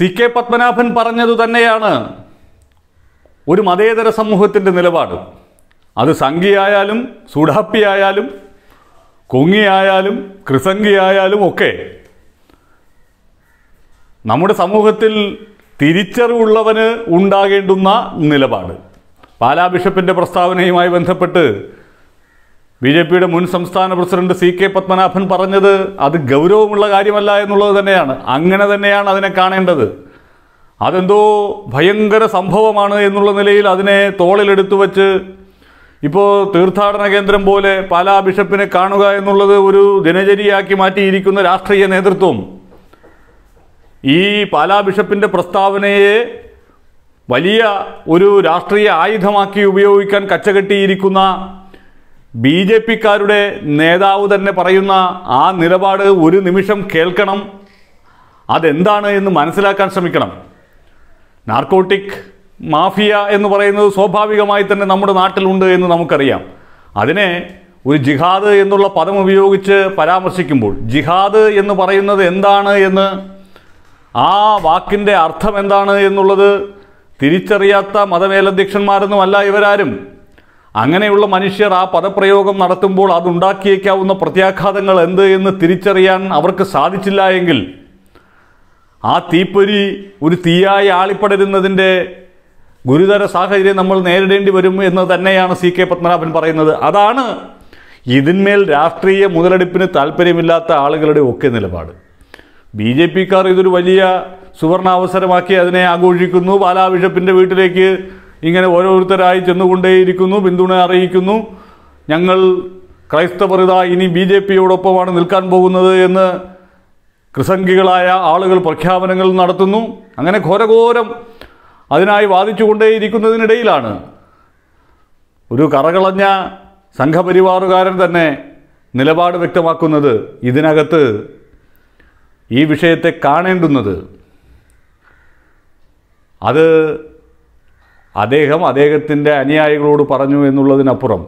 C K Padmanabhan പറഞ്ഞതു തന്നെയാണ് ഒരു മതേതര സമൂഹത്തിൻ്റെ നിലപാട് അത് സംഘിയായാലും സുഡാപ്പിയായാലും കൊങ്ങിയായാലും ക്രിസംഗിയായാലും ഒക്കെ നമ്മുടെ സമൂഹത്തിൽ തിരിച്ചറിവുള്ളവന് ഉണ്ടാകേണ്ടുന്ന നിലപാട് പാലാ ബിഷപ്പിൻ്റെ പ്രസ്താവനയുമായി ബന്ധപ്പെട്ട് ബി ജെ പിയുടെ മുൻ സംസ്ഥാന പ്രസിഡന്റ് സി കെ പത്മനാഭൻ പറഞ്ഞത് അത് ഗൗരവമുള്ള കാര്യമല്ല എന്നുള്ളത് തന്നെയാണ് അങ്ങനെ തന്നെയാണ് അതിനെ കാണേണ്ടത് അതെന്തോ ഭയങ്കര സംഭവമാണ് എന്നുള്ള നിലയിൽ അതിനെ തോളിലെടുത്തു വച്ച് ഇപ്പോൾ തീർത്ഥാടന കേന്ദ്രം പോലെ പാലാ ബിഷപ്പിനെ കാണുക എന്നുള്ളത് ഒരു ദിനചര്യയാക്കി മാറ്റിയിരിക്കുന്ന രാഷ്ട്രീയ നേതൃത്വം ഈ പാലാ ബിഷപ്പിൻ്റെ പ്രസ്താവനയെ വലിയ ഒരു രാഷ്ട്രീയ ആയുധമാക്കി ഉപയോഗിക്കാൻ കച്ചകെട്ടിയിരിക്കുന്ന ബി ജെ പിക്കാരുടെ നേതാവ് തന്നെ പറയുന്ന ആ നിലപാട് ഒരു നിമിഷം കേൾക്കണം അതെന്താണ് എന്ന് മനസ്സിലാക്കാൻ ശ്രമിക്കണം നാർക്കോട്ടിക് മാഫിയ എന്ന് പറയുന്നത് സ്വാഭാവികമായി തന്നെ നമ്മുടെ നാട്ടിലുണ്ട് എന്ന് നമുക്കറിയാം അതിനെ ഒരു ജിഹാദ് എന്നുള്ള പദം ഉപയോഗിച്ച് പരാമർശിക്കുമ്പോൾ ജിഹാദ് എന്ന് പറയുന്നത് എന്താണ് എന്ന് ആ വാക്കിൻ്റെ അർത്ഥം എന്താണ് എന്നുള്ളത് തിരിച്ചറിയാത്ത അല്ല ഇവരാരും അങ്ങനെയുള്ള മനുഷ്യർ ആ പദപ്രയോഗം നടത്തുമ്പോൾ അതുണ്ടാക്കിയേക്കാവുന്ന പ്രത്യാഘാതങ്ങൾ എന്ത് എന്ന് തിരിച്ചറിയാൻ അവർക്ക് സാധിച്ചില്ല എങ്കിൽ ആ തീപ്പൊരി ഒരു തീയായി ആളിപ്പടരുന്നതിൻ്റെ ഗുരുതര സാഹചര്യം നമ്മൾ നേരിടേണ്ടി വരും എന്ന് തന്നെയാണ് സി കെ പത്മനാഭൻ പറയുന്നത് അതാണ് ഇതിന്മേൽ രാഷ്ട്രീയ മുതലെടുപ്പിന് താല്പര്യമില്ലാത്ത ആളുകളുടെ ഒക്കെ നിലപാട് ബി ജെ പിക്കാർ ഇതൊരു വലിയ സുവർണാവസരമാക്കി അതിനെ ആഘോഷിക്കുന്നു ബിഷപ്പിൻ്റെ വീട്ടിലേക്ക് ഇങ്ങനെ ഓരോരുത്തരായി ചെന്നുകൊണ്ടേയിരിക്കുന്നു പിന്തുണ അറിയിക്കുന്നു ഞങ്ങൾ ക്രൈസ്തവർ ഇനി ബി ജെ പിയോടൊപ്പമാണ് നിൽക്കാൻ പോകുന്നത് എന്ന് കൃസംഗികളായ ആളുകൾ പ്രഖ്യാപനങ്ങൾ നടത്തുന്നു അങ്ങനെ ഘോരഘോരം അതിനായി വാദിച്ചുകൊണ്ടേയിരിക്കുന്നതിനിടയിലാണ് ഒരു കറകളഞ്ഞ സംഘപരിവാറുകാരൻ തന്നെ നിലപാട് വ്യക്തമാക്കുന്നത് ഇതിനകത്ത് ഈ വിഷയത്തെ കാണേണ്ടുന്നത് അത് അദ്ദേഹം അദ്ദേഹത്തിൻ്റെ അനുയായികളോട് പറഞ്ഞു എന്നുള്ളതിനപ്പുറം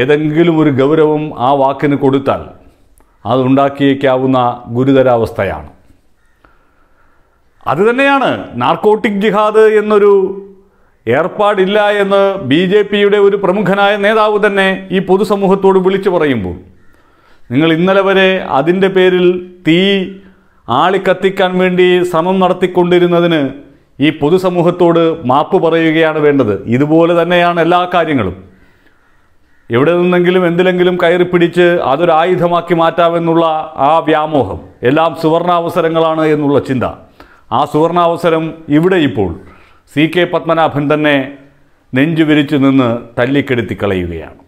ഏതെങ്കിലും ഒരു ഗൗരവം ആ വാക്കിന് കൊടുത്താൽ അതുണ്ടാക്കിയേക്കാവുന്ന ഗുരുതരാവസ്ഥയാണ് അതുതന്നെയാണ് നാർക്കോട്ടിക് ജിഹാദ് എന്നൊരു ഏർപ്പാടില്ല എന്ന് ബി ജെ പിയുടെ ഒരു പ്രമുഖനായ നേതാവ് തന്നെ ഈ പൊതുസമൂഹത്തോട് വിളിച്ചു പറയുമ്പോൾ നിങ്ങൾ ഇന്നലെ വരെ അതിൻ്റെ പേരിൽ തീ ആളിക്കത്തിക്കാൻ വേണ്ടി ശ്രമം നടത്തിക്കൊണ്ടിരുന്നതിന് ഈ പൊതുസമൂഹത്തോട് മാപ്പ് പറയുകയാണ് വേണ്ടത് ഇതുപോലെ തന്നെയാണ് എല്ലാ കാര്യങ്ങളും എവിടെ നിന്നെങ്കിലും എന്തിലെങ്കിലും കയറി പിടിച്ച് അതൊരായുധമാക്കി മാറ്റാമെന്നുള്ള ആ വ്യാമോഹം എല്ലാം സുവർണാവസരങ്ങളാണ് എന്നുള്ള ചിന്ത ആ സുവർണാവസരം ഇവിടെ ഇപ്പോൾ സി കെ പത്മനാഭൻ തന്നെ നെഞ്ചു വിരിച്ചു നിന്ന് തല്ലിക്കെടുത്തി കളയുകയാണ്